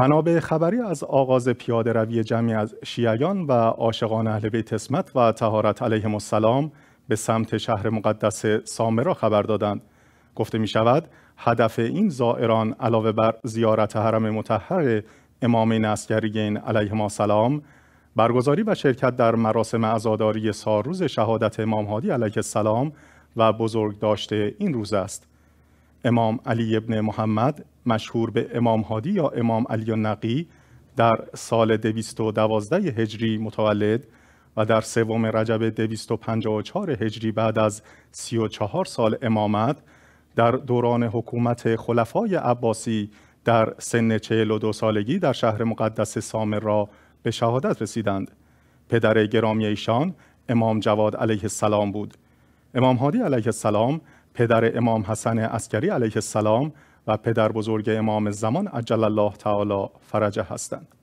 منابع خبری از آغاز پیاده روی جمعی از شیعیان و عاشقان اهل بیت اسمت و تهارت علیه السلام به سمت شهر مقدس سامرا خبر دادند گفته می شود هدف این زائران علاوه بر زیارت حرم مطهر امامین علیه علیه السلام برگزاری و شرکت در مراسم عزاداری ساروز شهادت امام هادی علیه السلام و بزرگداشت این روز است امام علی ابن محمد مشهور به امام هادی یا امام علی نقی در سال 212 هجری متولد و در سوم رجب 254 هجری بعد از 34 سال امامت در دوران حکومت خلفای عباسی در سن 42 سالگی در شهر مقدس سامر را به شهادت رسیدند. پدر گرامی ایشان امام جواد علیه السلام بود. امام هادی علیه السلام پدر امام حسن عسکری علیه السلام و پدر بزرگ امام زمان عجل الله تعالی فرجه هستند